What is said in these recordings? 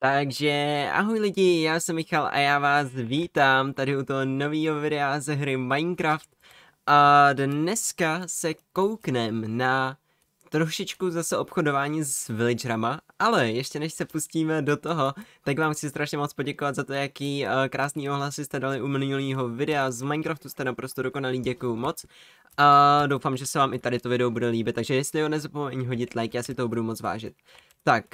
Takže ahoj lidi, já jsem Michal a já vás vítám tady u toho nového videa ze hry Minecraft a dneska se kouknem na trošičku zase obchodování s villagerama, ale ještě než se pustíme do toho, tak vám chci strašně moc poděkovat za to, jaký uh, krásný ohlasy jste dali u minulého videa z Minecraftu, jste naprosto dokonalý, děkuju moc. A doufám, že se vám i tady to video bude líbit, takže jestli ho nezapomeň hodit like, já si to budu moc vážit. Tak,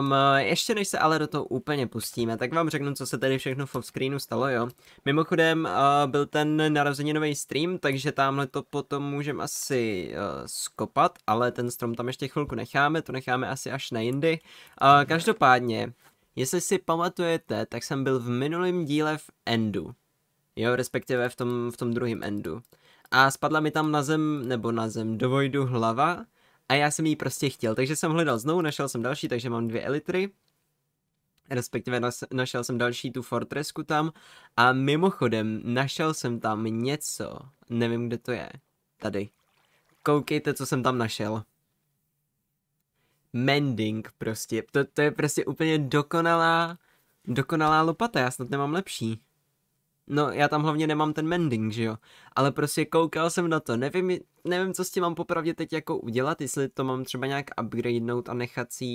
um, ještě než se ale do toho úplně pustíme, tak vám řeknu, co se tady všechno v screenu stalo, jo. Mimochodem uh, byl ten narozeninový stream, takže tamhle to potom můžeme asi uh, skopat, ale ten strom tam ještě chvilku necháme, to necháme asi až na jindy. Uh, každopádně, jestli si pamatujete, tak jsem byl v minulém díle v Endu, jo, respektive v tom, v tom druhém Endu. A spadla mi tam na zem, nebo na zem, do hlava, a já jsem jí prostě chtěl, takže jsem hledal znovu, našel jsem další, takže mám dvě elitry. Respektive našel jsem další tu fortresku tam a mimochodem našel jsem tam něco, nevím kde to je, tady. Koukejte, co jsem tam našel. Mending prostě, to, to je prostě úplně dokonalá, dokonalá lopata, já snad nemám lepší. No, já tam hlavně nemám ten mending, že jo. Ale prostě koukal jsem na to. Nevím, nevím, co s tím mám popravdě teď jako udělat, jestli to mám třeba nějak upgradenout a nechat si,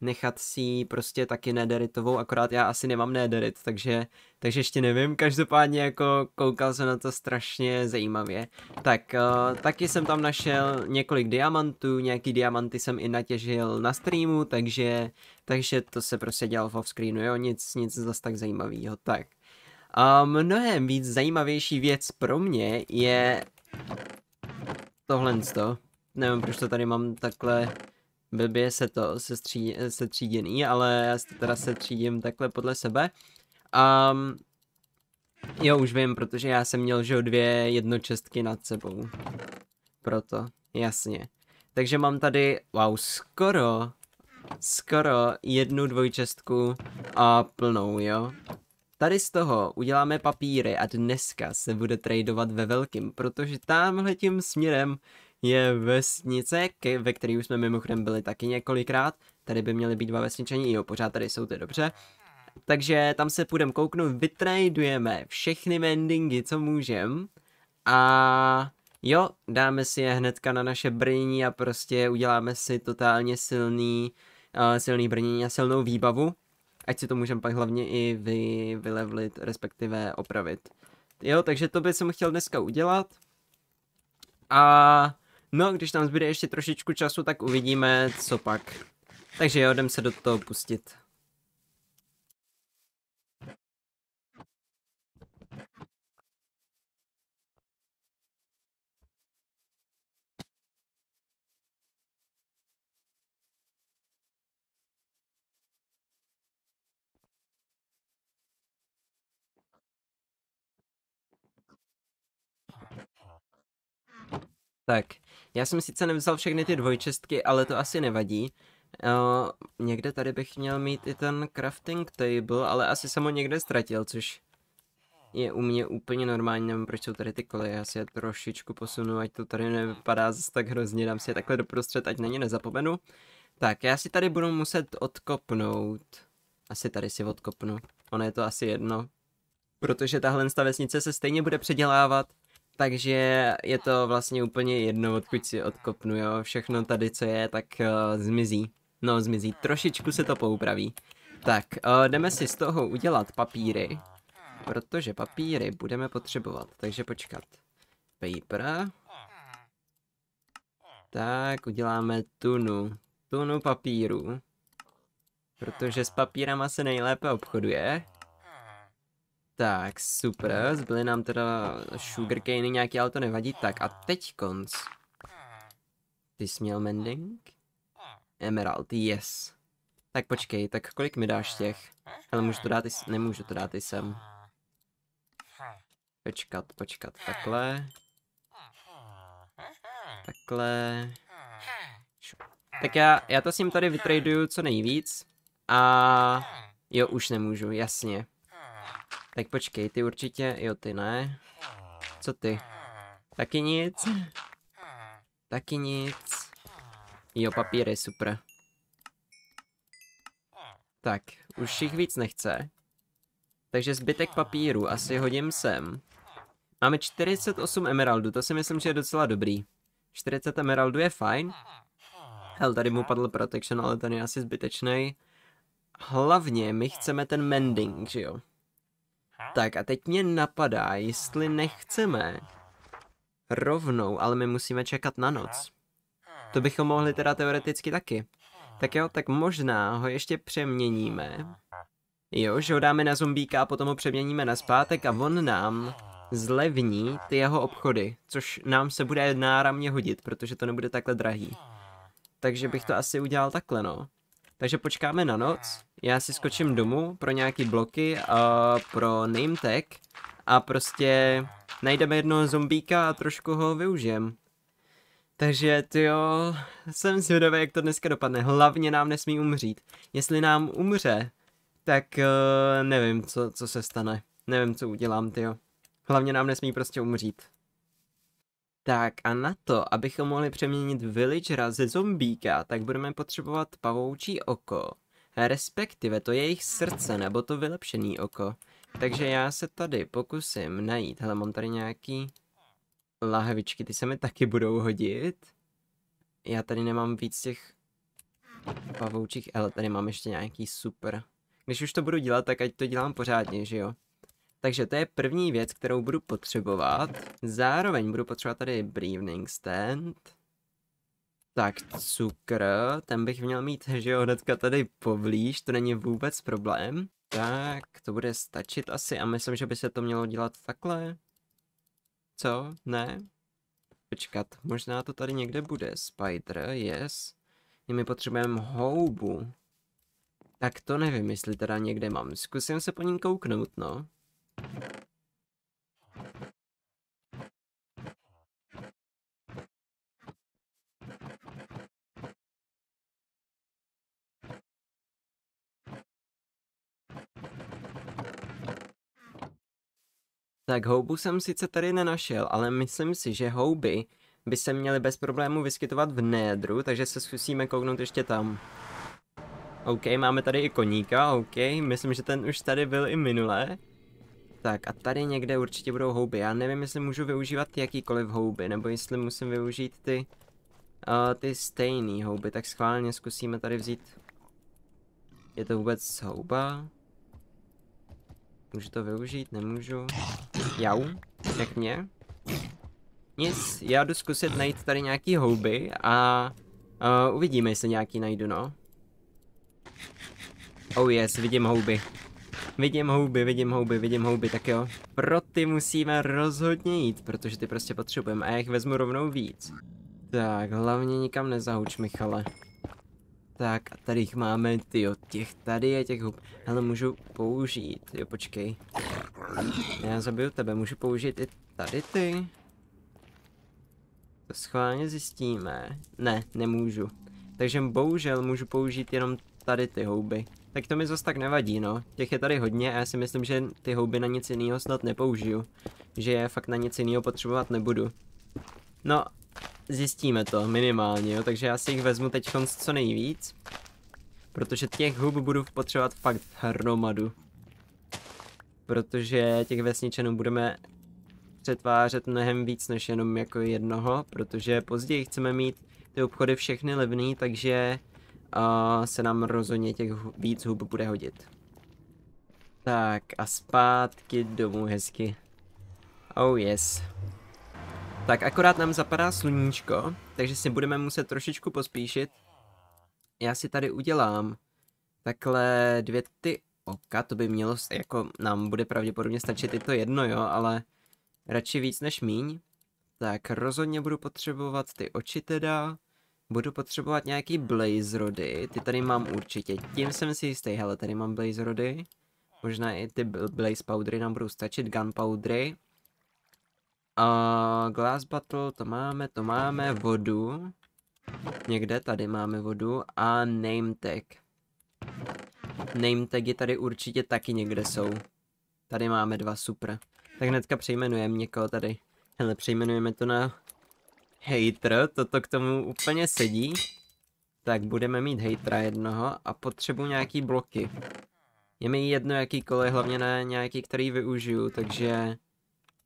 nechat si prostě taky nederitovou, akorát já asi nemám nederit, takže, takže ještě nevím. Každopádně jako koukal jsem na to strašně zajímavě. Tak, uh, taky jsem tam našel několik diamantů, nějaký diamanty jsem i natěžil na streamu, takže, takže to se prostě dělal v offscreenu, jo, nic, nic zase tak zajímavého. Tak, a mnohem víc zajímavější věc pro mě je tohle to. Nevím, proč to tady mám takhle blbě se to sestří, setříděný, ale já se teda setřídím takhle podle sebe. Um, jo, už vím, protože já jsem měl že dvě jednočestky nad sebou. Proto, jasně. Takže mám tady, wow, skoro, skoro jednu dvojčestku a plnou, jo. Tady z toho uděláme papíry a dneska se bude tradovat ve velkým, protože tamhle tím směrem je vesnice, ve které už jsme mimochodem byli taky několikrát. Tady by měly být dva vesničení, jo, pořád tady jsou, ty dobře. Takže tam se půjdeme kouknout, vytradujeme všechny mendingy, co můžem. A jo, dáme si je hnedka na naše brnění a prostě uděláme si totálně silný, uh, silný brnění a silnou výbavu ať si to můžeme pak hlavně i vy, vylevlit, respektive opravit. Jo, takže to by jsem chtěl dneska udělat. A no, když tam zbyde ještě trošičku času, tak uvidíme, co pak. Takže jo, jdem se do toho pustit. Tak, já jsem sice nevzal všechny ty dvojčestky, ale to asi nevadí. Uh, někde tady bych měl mít i ten crafting table, ale asi jsem ho někde ztratil, což je u mě úplně normální, nevím proč jsou tady ty koleje, já si je trošičku posunu, ať to tady nevypadá zase tak hrozně, dám si je takhle doprostřed, ať na ně nezapomenu. Tak, já si tady budu muset odkopnout. Asi tady si odkopnu, ono je to asi jedno. Protože tahle vesnice se stejně bude předělávat, takže je to vlastně úplně jedno, odkud si odkopnu, jo. Všechno tady, co je, tak uh, zmizí. No, zmizí. Trošičku se to poupraví. Tak, uh, jdeme si z toho udělat papíry, protože papíry budeme potřebovat, takže počkat. Paper. Tak, uděláme tunu. Tunu papíru. Protože s papírama se nejlépe obchoduje. Tak, super, zbyly nám teda sugarcane nějaký, ale to nevadí. Tak a teď konc. Ty jsi měl mending? Emerald, yes. Tak počkej, tak kolik mi dáš těch? Ale můžu to dát i, nemůžu to dát i sem. Počkat, počkat, takhle. Takhle. Tak já, já to s ním tady vytraduju co nejvíc. A jo, už nemůžu, jasně. Tak počkej, ty určitě, jo ty ne. Co ty? Taky nic? Taky nic. Jo, papír je super. Tak, už jich víc nechce. Takže zbytek papíru asi hodím sem. Máme 48 emeraldů, to si myslím, že je docela dobrý. 40 emeraldů je fajn. Hel, tady mu padl protection, ale ten je asi zbytečný. Hlavně my chceme ten mending, že jo? Tak a teď mě napadá, jestli nechceme rovnou, ale my musíme čekat na noc. To bychom mohli teda teoreticky taky. Tak jo, tak možná ho ještě přeměníme. Jo, že ho dáme na zombíka a potom ho přeměníme na zpátek a on nám zlevní ty jeho obchody, což nám se bude náramně hodit, protože to nebude takhle drahý. Takže bych to asi udělal takhle, no. Takže počkáme na noc já si skočím domů pro nějaký bloky a pro name tag a prostě najdeme jednoho zombíka a trošku ho využijem. Takže jo, jsem zvědavý, jak to dneska dopadne. Hlavně nám nesmí umřít. Jestli nám umře, tak uh, nevím, co, co se stane. Nevím, co udělám, jo. Hlavně nám nesmí prostě umřít. Tak a na to, abychom mohli přeměnit villagera ze zombíka, tak budeme potřebovat pavoučí oko respektive to jejich srdce nebo to vylepšený oko. Takže já se tady pokusím najít, hele, mám tady nějaký lahvičky, ty se mi taky budou hodit. Já tady nemám víc těch pavoučích, ale tady mám ještě nějaký super. Když už to budu dělat, tak ať to dělám pořádně, že jo? Takže to je první věc, kterou budu potřebovat. Zároveň budu potřebovat tady Breathing Stand. Tak cukr, ten bych měl mít, že jo, hnedka tady poblíž, to není vůbec problém. Tak, to bude stačit asi a myslím, že by se to mělo dělat takhle. Co? Ne? Počkat, možná to tady někde bude. Spider, yes. I my potřebujeme houbu. Tak to nevím, jestli teda někde mám. Zkusím se po ní kouknout, no. Tak houbu jsem sice tady nenašel, ale myslím si, že houby by se měly bez problému vyskytovat v nédru, takže se zkusíme kouknout ještě tam. OK, máme tady i koníka, OK, myslím, že ten už tady byl i minule. Tak a tady někde určitě budou houby, já nevím, jestli můžu využívat jakýkoliv houby, nebo jestli musím využít ty, uh, ty stejný houby, tak schválně zkusíme tady vzít. Je to vůbec houba? Můžu to využít? Nemůžu. Jau, pěkně. Nic, já jdu zkusit najít tady nějaký houby a uh, uvidíme, jestli nějaký najdu, no. Oh yes, vidím houby. Vidím houby, vidím houby, vidím houby, tak jo. Pro ty musíme rozhodně jít, protože ty prostě potřebujeme a já jich vezmu rovnou víc. Tak, hlavně nikam nezahuč, Michale tak a tady jich máme, ty jo, těch tady je těch hub. Hele, můžu použít, jo, počkej. Já zabiju tebe, můžu použít i tady ty. To schválně zjistíme. Ne, nemůžu. Takže bohužel můžu použít jenom tady ty houby. Tak to mi zase tak nevadí, no. Těch je tady hodně a já si myslím, že ty houby na nic jiného snad nepoužiju. Že je fakt na nic jiného potřebovat nebudu. No zjistíme to minimálně, jo? takže já si jich vezmu teď co nejvíc. Protože těch hub budu potřebovat fakt hromadu. Protože těch vesničanů budeme přetvářet mnohem víc než jenom jako jednoho, protože později chceme mít ty obchody všechny levný, takže uh, se nám rozhodně těch hub, víc hub bude hodit. Tak a zpátky domů hezky. Oh yes. Tak akorát nám zapadá sluníčko, takže si budeme muset trošičku pospíšit. Já si tady udělám takhle dvě ty oka, to by mělo, jako nám bude pravděpodobně stačit i to jedno, jo, ale radši víc než míň. Tak rozhodně budu potřebovat ty oči teda, budu potřebovat nějaký blaze rody, ty tady mám určitě, tím jsem si jistý, hele, tady mám blaze rody. Možná i ty blaze powdery nám budou stačit, gunpowdery. Uh, glass Battle, to máme, to máme, vodu. Někde tady máme vodu a name tag. Name tagy tady určitě taky někde jsou. Tady máme dva, super. Tak hnedka přejmenujeme někoho tady. Hele, přejmenujeme to na hater, toto k tomu úplně sedí. Tak budeme mít hatera jednoho a potřebuji nějaký bloky. Je mi jedno jakýkoliv, hlavně ne nějaký, který využiju, takže...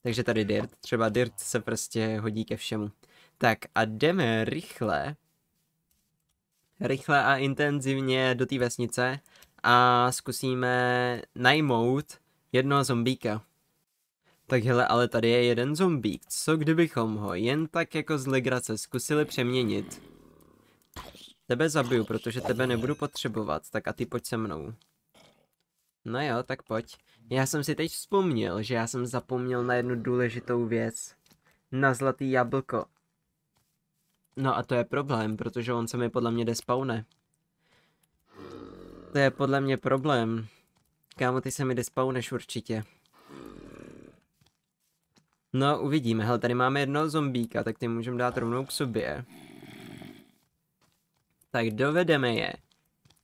Takže tady dirt. Třeba dirt se prostě hodí ke všemu. Tak a jdeme rychle. Rychle a intenzivně do té vesnice a zkusíme najmout jednoho zombíka. Tak hele, ale tady je jeden zombík, co kdybychom ho jen tak jako z legrace zkusili přeměnit? Tebe zabiju, protože tebe nebudu potřebovat, tak a ty pojď se mnou. No jo, tak pojď. Já jsem si teď vzpomněl, že já jsem zapomněl na jednu důležitou věc. Na zlatý jablko. No a to je problém, protože on se mi podle mě despawne. To je podle mě problém. Kámo, ty se mi despawneš určitě. No, uvidíme. Hele, tady máme jednoho zombíka, tak ty můžeme dát rovnou k sobě. Tak dovedeme je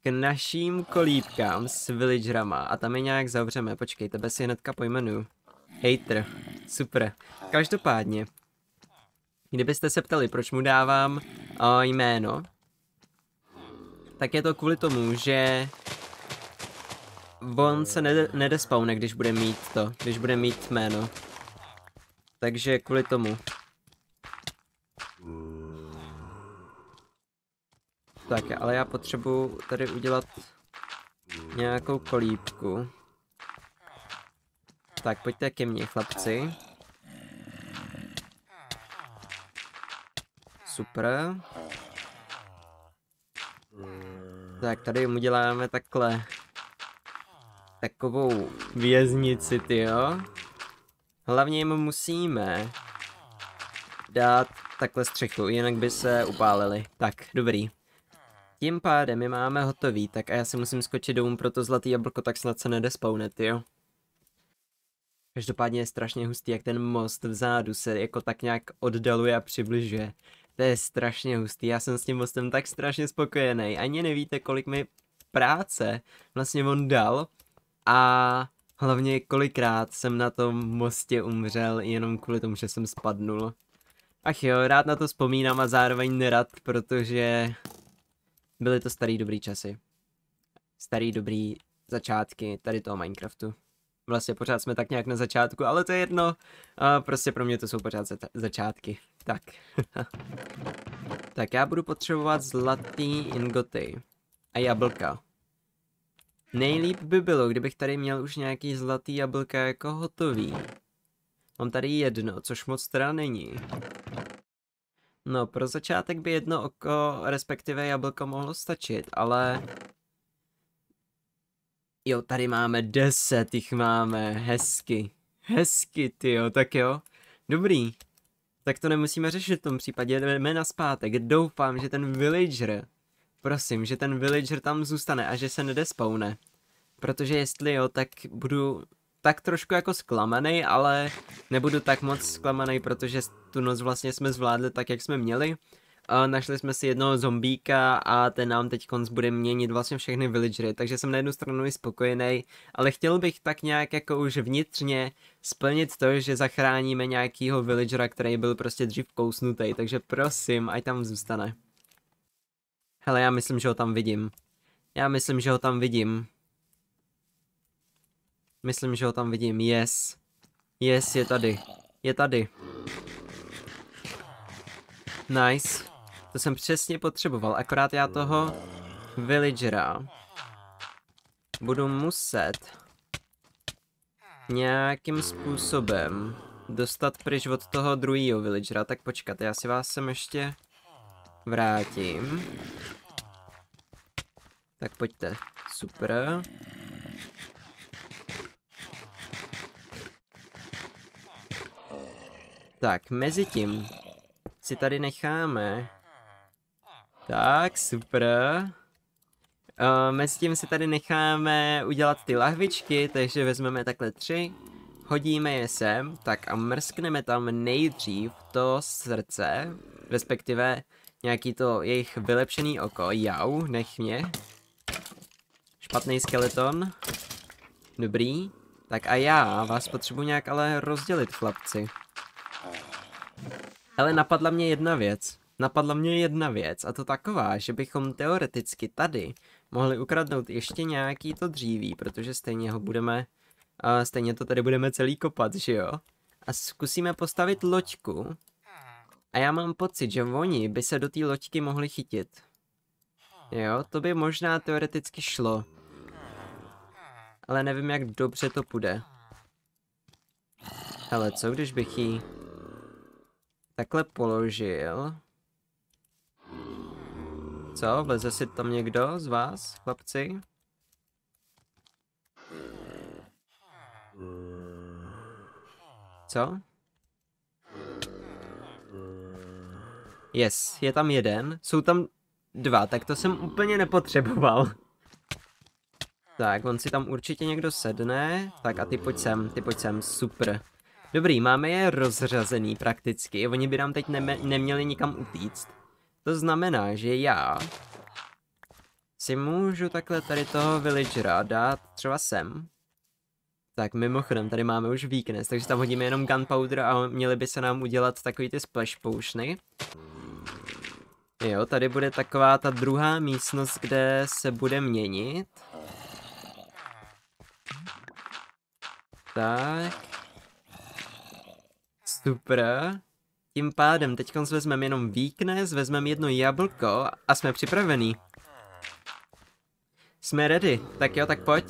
k naším kolíbkám s villagerama a tam je nějak zavřeme. Počkej, tebe si hnedka pojmenuju. Hater. Super. Každopádně, kdybyste se ptali, proč mu dávám o, jméno, tak je to kvůli tomu, že on se nede, nedespawne, když bude mít to, když bude mít jméno. Takže kvůli tomu. Tak, také, ale já potřebuji tady udělat nějakou kolíbku. Tak, pojďte ke mně, chlapci. Super. Tak, tady mu děláme takhle takovou věznici, ty jo. Hlavně jim musíme dát takhle střechu, jinak by se upálili. Tak, dobrý. Tím pádem my máme hotový, tak a já si musím skočit domů pro to zlatý jablko, tak snad se nedespawnet, jo. Každopádně je strašně hustý, jak ten most vzadu se jako tak nějak oddaluje a přibližuje. To je strašně hustý, já jsem s tím mostem tak strašně spokojený. Ani nevíte, kolik mi práce vlastně on dal a hlavně kolikrát jsem na tom mostě umřel jenom kvůli tomu, že jsem spadnul. Ach jo, rád na to vzpomínám a zároveň nerad, protože Byly to starý dobrý časy. Starý dobrý začátky tady toho Minecraftu. Vlastně pořád jsme tak nějak na začátku, ale to je jedno. A prostě pro mě to jsou pořád za začátky. Tak. tak já budu potřebovat zlatý ingoty. A jablka. Nejlíp by bylo, kdybych tady měl už nějaký zlatý jablka jako hotový. Mám tady jedno, což moc teda není. No, pro začátek by jedno oko, respektive jablko mohlo stačit, ale... Jo, tady máme deset, jich máme, hezky. Hezky, ty jo, tak jo. Dobrý. Tak to nemusíme řešit v tom případě, jdeme na zpátek. Doufám, že ten villager, prosím, že ten villager tam zůstane a že se nedespawne. Protože jestli jo, tak budu tak trošku jako zklamaný, ale nebudu tak moc zklamaný, protože tu noc vlastně jsme zvládli tak, jak jsme měli. našli jsme si jednoho zombíka a ten nám teď konc bude měnit vlastně všechny villagery, takže jsem na jednu stranu i spokojený, ale chtěl bych tak nějak jako už vnitřně splnit to, že zachráníme nějakýho villagera, který byl prostě dřív kousnutý, takže prosím, ať tam zůstane. Hele, já myslím, že ho tam vidím. Já myslím, že ho tam vidím. Myslím, že ho tam vidím. Yes. Yes, je tady. Je tady. Nice. To jsem přesně potřeboval, akorát já toho villagera budu muset nějakým způsobem dostat pryč od toho druhého villagera. Tak počkat, já si vás sem ještě vrátím. Tak pojďte. Super. Tak, mezi tím si tady necháme. Tak, super. Uh, mezi tím si tady necháme udělat ty lahvičky, takže vezmeme takhle tři, hodíme je sem, tak a mrskneme tam nejdřív to srdce, respektive nějaký to jejich vylepšený oko, jau, nech mě. Špatný skeleton. Dobrý. Tak a já vás potřebuji nějak ale rozdělit, chlapci. Ale napadla mě jedna věc. Napadla mě jedna věc, a to taková, že bychom teoreticky tady mohli ukradnout ještě nějaký to dříví, protože stejně ho budeme, uh, stejně to tady budeme celý kopat, že jo? A zkusíme postavit loďku. A já mám pocit, že oni by se do té loďky mohli chytit. Jo, to by možná teoreticky šlo. Ale nevím, jak dobře to půjde. Ale co když bych jí takhle položil. Co, vleze si tam někdo z vás, chlapci? Co? Yes, je tam jeden. Jsou tam dva, tak to jsem úplně nepotřeboval. Tak, on si tam určitě někdo sedne. Tak a ty pojď sem, ty pojď sem, super. Dobrý, máme je rozřazený prakticky, oni by nám teď ne neměli nikam utíct. To znamená, že já si můžu takhle tady toho villagera dát třeba sem. Tak mimochodem, tady máme už weakness, takže tam hodíme jenom gunpowder a měli by se nám udělat takový ty splash potiony. Jo, tady bude taková ta druhá místnost, kde se bude měnit. Tak. Super. Tím pádem teď vezmeme jenom víknes, vezmeme jedno jablko a jsme připravení. Jsme ready, tak jo, tak pojď.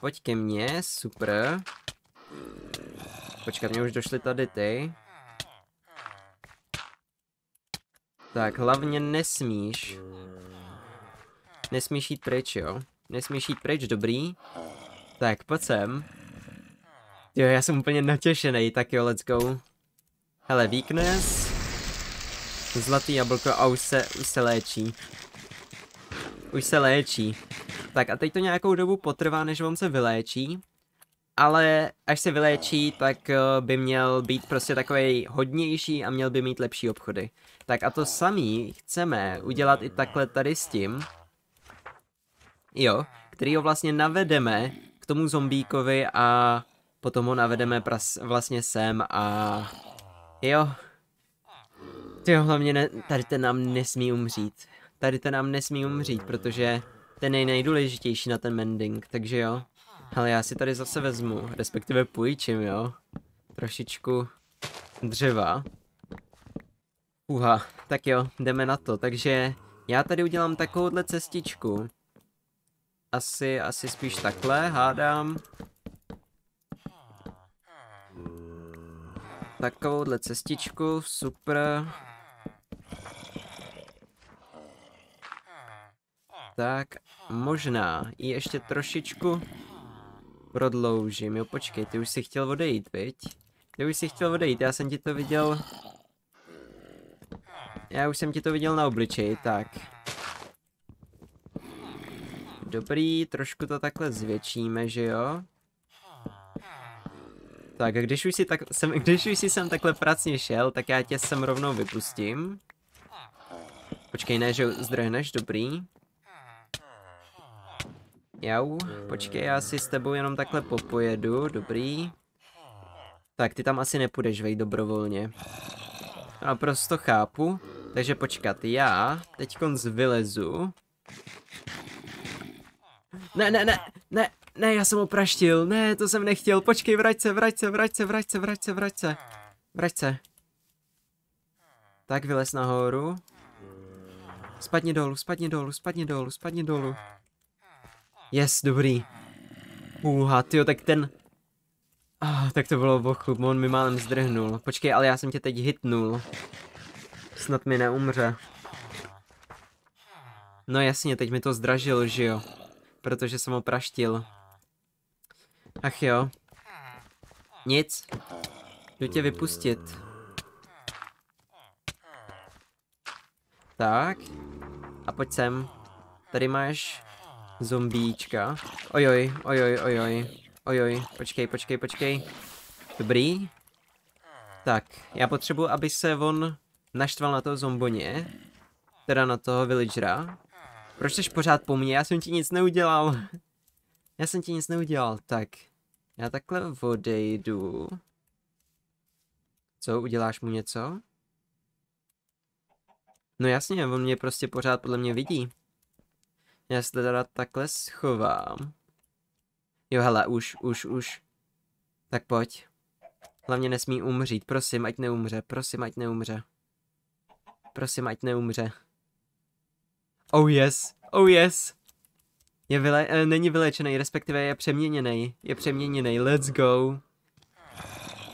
Pojď ke mně, super. Počkat, mě už došly tady ty. Tak, hlavně nesmíš. Nesmíš jít pryč, jo. Nesmíš jít pryč, dobrý. Tak, pojď sem. Jo, já jsem úplně natěšený, tak jo, let's go. Hele, weakness. Zlatý jablko a už se, už se léčí. Už se léčí. Tak a teď to nějakou dobu potrvá, než on se vyléčí. Ale až se vyléčí, tak eh, by měl být prostě takový hodnější a měl by mít lepší obchody. Tak a to samý chceme udělat i takhle tady s tím. Jo, který ho vlastně navedeme k tomu zombíkovi a Potom ho navedeme pras, vlastně sem a... Jo. Ty jo, hlavně ne, tady ten nám nesmí umřít. Tady ten nám nesmí umřít, protože ten je nejdůležitější na ten mending, takže jo. Ale já si tady zase vezmu, respektive půjčím, jo. Trošičku dřeva. Uha, tak jo, jdeme na to. Takže já tady udělám takovouhle cestičku. Asi, asi spíš takhle, hádám. takovouhle cestičku, super. Tak, možná ji ještě trošičku prodloužím. Jo, počkej, ty už si chtěl odejít, viď? Ty už si chtěl odejít, já jsem ti to viděl... Já už jsem ti to viděl na obličeji, tak. Dobrý, trošku to takhle zvětšíme, že jo? Tak, když už, si tak, sem, když už si sem takhle pracně šel, tak já tě sem rovnou vypustím. Počkej, ne, že zdrhneš, dobrý. Jau, počkej, já si s tebou jenom takhle popojedu, dobrý. Tak, ty tam asi nepůjdeš, vej, dobrovolně. A prosto chápu. Takže počkat, já teď zvylezu. vylezu. Ne, ne, ne, ne, já jsem ho praštil, ne, to jsem nechtěl, počkej, vrať se, vrať se, vrať se, vrať se, vrať se, vrať se. Vrať se. Tak, vylez nahoru. Spadni dolů, spadni dolů, spadni dolů, spadni dolů. Yes, dobrý. Úha, jo, tak ten... Oh, tak to bylo bochlup, on mi málem zdrhnul. Počkej, ale já jsem tě teď hitnul. Snad mi neumře. No jasně, teď mi to zdražil, že jo? Protože jsem ho praštil. Ach jo. Nic. Jdu tě vypustit. Tak. A pojď sem. Tady máš zombíčka. Ojoj, ojoj, ojoj. Ojoj, počkej, počkej, počkej. Dobrý. Tak, já potřebuji, aby se on naštval na toho zomboně. Teda na toho villagera. Proč jsi pořád po mně? Já jsem ti nic neudělal. Já jsem ti nic neudělal, tak. Já takhle odejdu. Co, uděláš mu něco? No jasně, on mě prostě pořád podle mě vidí. Já se teda takhle schovám. Jo hele, už, už, už. Tak pojď. Hlavně nesmí umřít, prosím, ať neumře, prosím, ať neumře. Prosím, ať neumře. Oh yes, oh yes. Je vyle, uh, není vylečený, respektive je přeměněný. Je přeměněný. Let's go.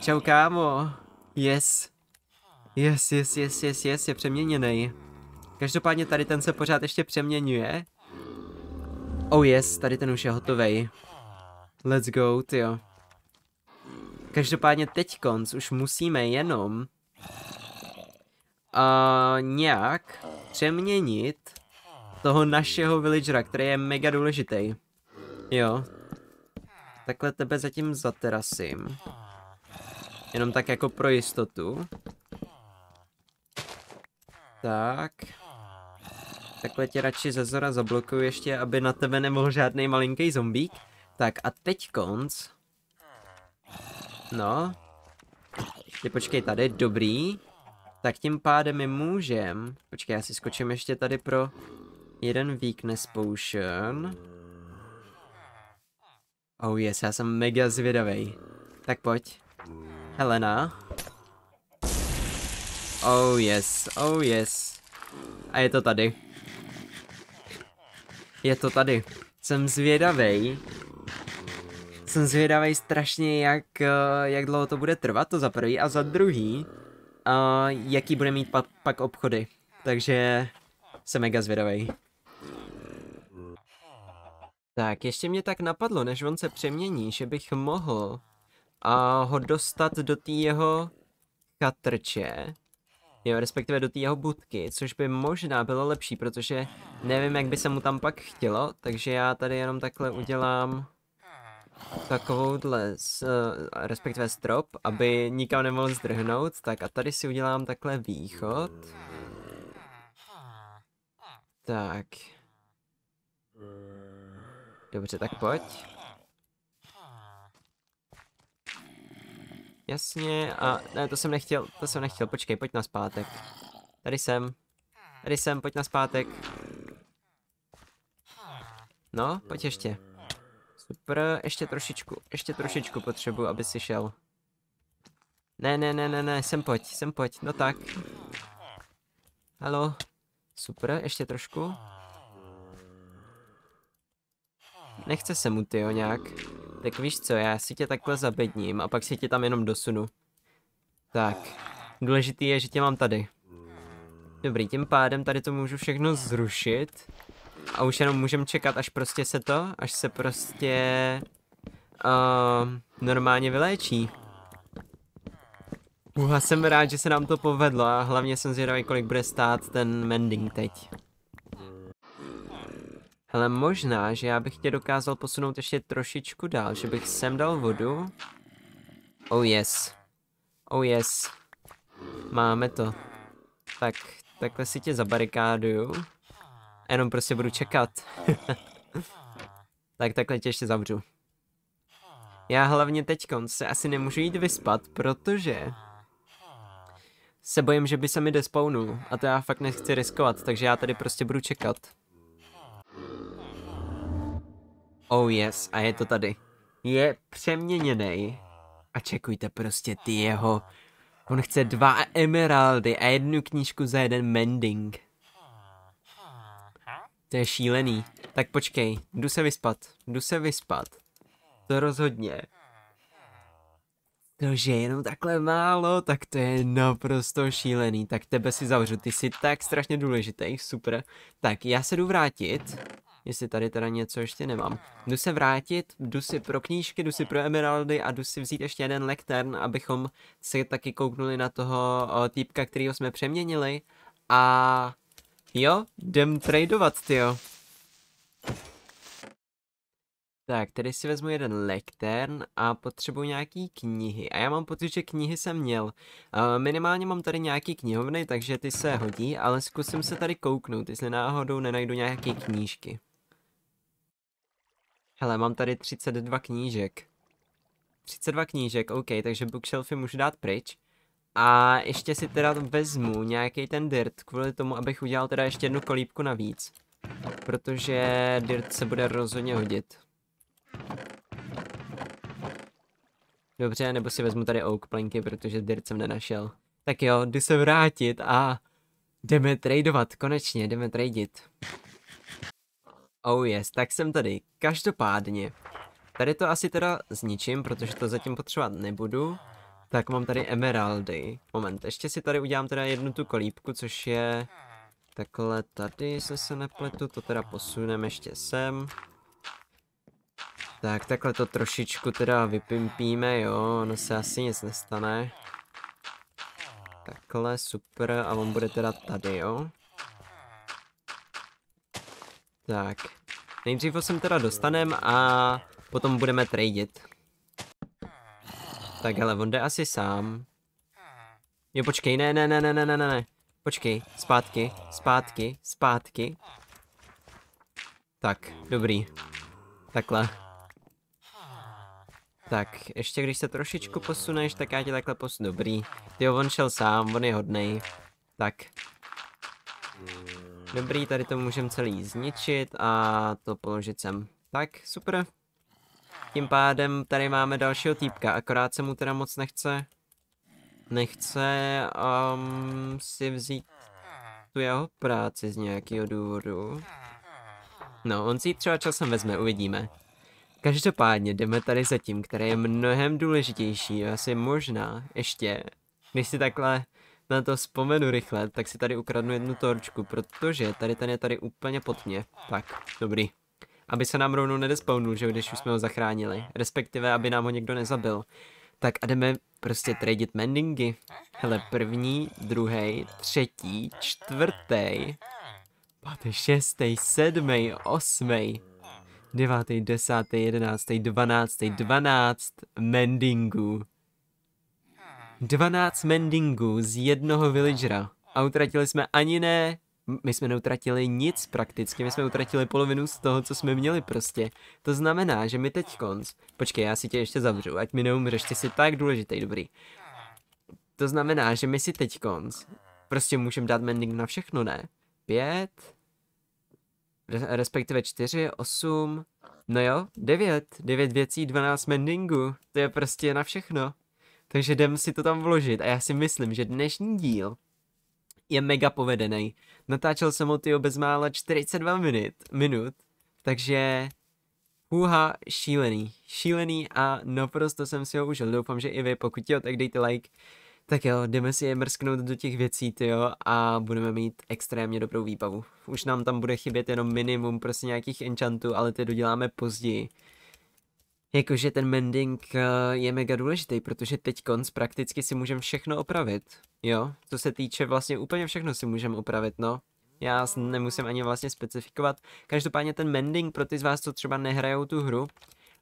Čau, kámo. Yes. Yes, yes, yes, yes, yes, je přeměněný. Každopádně tady ten se pořád ještě přeměňuje. Oh yes, tady ten už je hotovej. Let's go, jo. Každopádně teď konc už musíme jenom uh, nějak přeměnit toho našeho villagera, který je mega důležitý. Jo. Takhle tebe zatím zaterasím. Jenom tak jako pro jistotu. Tak. Takhle tě radši ze zora zablokuju ještě, aby na tebe nemohl žádný malinký zombík. Tak a teď konc. No. Ty počkej tady, dobrý. Tak tím pádem my můžem. Počkej, já si skočím ještě tady pro Jeden weakness potion. Oh yes, já jsem mega zvědavý. Tak pojď. Helena. Oh yes, oh yes. A je to tady. Je to tady. Jsem zvědavý. Jsem zvědavý strašně, jak, eh, jak dlouho to bude trvat, to za prvý. A za druhý, uh, jaký bude mít pa pak obchody. Takže jsem mega zvědavý. Tak, ještě mě tak napadlo, než on se přemění, že bych mohl a ho dostat do té jeho katrče. Jo, respektive do té jeho budky, což by možná bylo lepší, protože nevím, jak by se mu tam pak chtělo, takže já tady jenom takhle udělám takovouhle, uh, respektive strop, aby nikam nemohl zdrhnout, tak a tady si udělám takhle východ. Tak. Dobře, tak pojď. Jasně, a ne, to jsem nechtěl, to jsem nechtěl, počkej, pojď na zpátek. Tady jsem, tady jsem, pojď na zpátek. No, pojď ještě. Super, ještě trošičku, ještě trošičku potřebuji, aby si šel. Ne, ne, ne, ne, ne, sem pojď, sem pojď, no tak. Halo. Super, ještě trošku. Nechce se mu, ty jo, nějak. Tak víš co, já si tě takhle zabedním a pak si tě tam jenom dosunu. Tak, důležitý je, že tě mám tady. Dobrý, tím pádem tady to můžu všechno zrušit. A už jenom můžem čekat, až prostě se to, až se prostě... Uh, normálně vyléčí. Uha, jsem rád, že se nám to povedlo a hlavně jsem zvědavý, kolik bude stát ten mending teď. Hele, možná, že já bych tě dokázal posunout ještě trošičku dál, že bych sem dal vodu. Oh yes. Oh yes. Máme to. Tak, takhle si tě zabarikáduju. Jenom prostě budu čekat. tak takhle tě ještě zavřu. Já hlavně teď se asi nemůžu jít vyspat, protože se bojím, že by se mi despawnul a to já fakt nechci riskovat, takže já tady prostě budu čekat. Oh yes, a je to tady. Je přeměněný. A čekujte prostě ty jeho. On chce dva emeraldy a jednu knížku za jeden mending. To je šílený. Tak počkej, jdu se vyspat. Jdu se vyspat. To rozhodně. To, že jenom takhle málo, tak to je naprosto šílený. Tak tebe si zavřu, ty jsi tak strašně důležitý, super. Tak, já se jdu vrátit. Jestli tady teda něco ještě nemám. Jdu se vrátit, jdu si pro knížky, jdu si pro emeraldy a jdu si vzít ještě jeden lektern, abychom si taky kouknuli na toho týpka, kterýho jsme přeměnili. A jo, jdem tradovat, tyjo. Tak, tady si vezmu jeden lektern a potřebuji nějaký knihy. A já mám pocit, že knihy jsem měl. minimálně mám tady nějaký knihovny, takže ty se hodí, ale zkusím se tady kouknout, jestli náhodou nenajdu nějaké knížky. Hele, mám tady 32 knížek. 32 knížek, OK, takže bookshelfy můžu dát pryč. A ještě si teda vezmu nějaký ten dirt, kvůli tomu, abych udělal teda ještě jednu kolíbku navíc. Protože dirt se bude rozhodně hodit. Dobře, nebo si vezmu tady oak plenky, protože dirt jsem nenašel. Tak jo, jdu se vrátit a jdeme tradovat, konečně jdeme tradit. Oh yes, tak jsem tady. Každopádně, tady to asi teda zničím, protože to zatím potřebovat nebudu. Tak mám tady emeraldy. Moment, ještě si tady udělám teda jednu tu kolípku, což je takhle tady, se se nepletu, to teda posuneme ještě sem. Tak, takhle to trošičku teda vypimpíme, jo, no se asi nic nestane. Takhle, super, a on bude teda tady, jo. Tak. Nejdřív ho sem teda dostanem a potom budeme tradit. Tak hele, on jde asi sám. Jo, počkej, ne, ne, ne, ne, ne, ne, ne. Počkej, zpátky, zpátky, zpátky. Tak, dobrý. Takhle. Tak, ještě když se trošičku posuneš, tak já tě takhle posunu. Dobrý. Jo, on šel sám, on je hodnej. Tak. Dobrý, tady to můžeme celý zničit a to položit sem. Tak, super. Tím pádem tady máme dalšího týpka, akorát se mu teda moc nechce... Nechce um, si vzít tu jeho práci z nějakého důvodu. No, on si ji třeba časem vezme, uvidíme. Každopádně jdeme tady za tím, který je mnohem důležitější, asi možná ještě, když si takhle na to vzpomenu rychle, tak si tady ukradnu jednu torčku, protože tady ten je tady úplně pod mě. Tak, dobrý. Aby se nám rovnou nedespawnul, že když už jsme ho zachránili. Respektive, aby nám ho někdo nezabil. Tak a jdeme prostě tradit mendingy. Hele, první, druhý, třetí, čtvrtý, pátý, šestý, sedmý, osmý, devátý, desátý, jedenáctý, dvanáctý, dvanáct mendingů. 12 mendingů z jednoho villagera. A utratili jsme ani ne... My jsme neutratili nic prakticky, my jsme utratili polovinu z toho, co jsme měli prostě. To znamená, že my teď konc... Počkej, já si tě ještě zavřu, ať mi neumřeš, ty jsi tak důležitý, dobrý. To znamená, že my si teď konc... Prostě můžeme dát mending na všechno, ne? Pět... Respektive čtyři, osm... No jo, devět. Devět věcí, dvanáct mendingu. To je prostě na všechno. Takže jdem si to tam vložit a já si myslím, že dnešní díl je mega povedený. Natáčel jsem ho tyjo bezmála 42 minut, minut takže Hůha, šílený, šílený a naprosto jsem si ho užil. Doufám, že i vy, pokud jo, tak dejte like. Tak jo, jdeme si je mrsknout do těch věcí, jo, a budeme mít extrémně dobrou výbavu. Už nám tam bude chybět jenom minimum prostě nějakých enchantů, ale ty doděláme později. Jakože ten mending eh, je mega důležitý, protože teď konc prakticky si můžeme všechno opravit, jo? Co se týče vlastně úplně všechno si můžeme opravit, no. Já nemusím ani vlastně specifikovat. Každopádně ten mending pro ty z vás, co třeba nehrajou tu hru,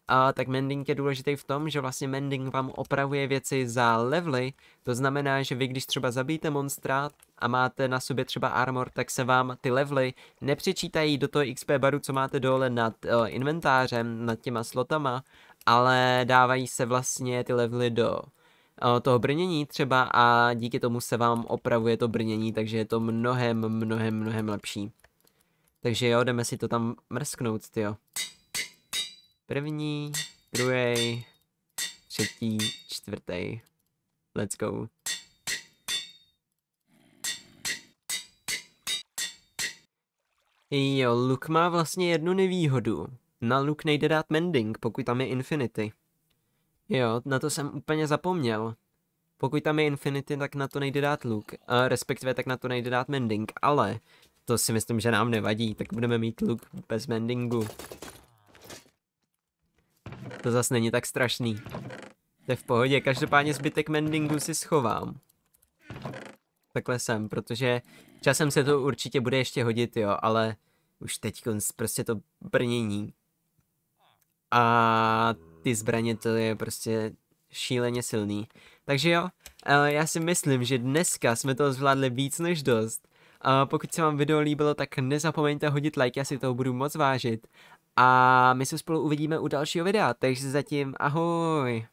a tak mending je důležitý v tom, že vlastně mending vám opravuje věci za levely, to znamená, že vy když třeba zabijete monstra a máte na sobě třeba armor, tak se vám ty levely nepřečítají do toho XP baru, co máte dole nad uh, inventářem, nad těma slotama, ale dávají se vlastně ty levely do uh, toho brnění třeba a díky tomu se vám opravuje to brnění, takže je to mnohem, mnohem, mnohem lepší. Takže jo, jdeme si to tam mrsknout, jo. První, druhý, třetí, čtvrtý. Let's go. Jo, Luke má vlastně jednu nevýhodu. Na Luke nejde dát mending, pokud tam je Infinity. Jo, na to jsem úplně zapomněl. Pokud tam je Infinity, tak na to nejde dát Luke. A respektive tak na to nejde dát mending, ale to si myslím, že nám nevadí, tak budeme mít Luke bez mendingu. To zas není tak strašný. To je v pohodě, každopádně zbytek mendingu si schovám. Takhle jsem, protože časem se to určitě bude ještě hodit, jo, ale už teď prostě to brnění. A ty zbraně to je prostě šíleně silný. Takže jo, já si myslím, že dneska jsme to zvládli víc než dost. A pokud se vám video líbilo, tak nezapomeňte hodit like, já si toho budu moc vážit. A my se spolu uvidíme u dalšího videa, takže zatím ahoj!